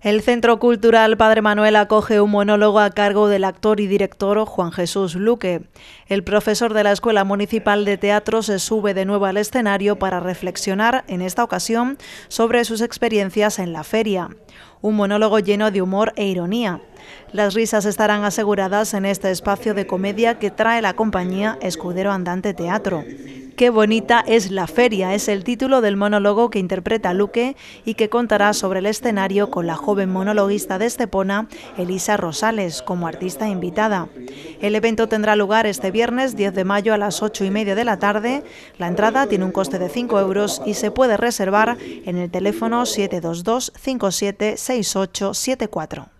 El Centro Cultural Padre Manuel acoge un monólogo a cargo del actor y director Juan Jesús Luque. El profesor de la Escuela Municipal de Teatro se sube de nuevo al escenario para reflexionar, en esta ocasión, sobre sus experiencias en la feria. Un monólogo lleno de humor e ironía. Las risas estarán aseguradas en este espacio de comedia que trae la compañía Escudero Andante Teatro. Qué bonita es la feria es el título del monólogo que interpreta Luque y que contará sobre el escenario con la joven monologuista de Estepona, Elisa Rosales, como artista invitada. El evento tendrá lugar este viernes 10 de mayo a las 8 y media de la tarde. La entrada tiene un coste de 5 euros y se puede reservar en el teléfono 722 576874.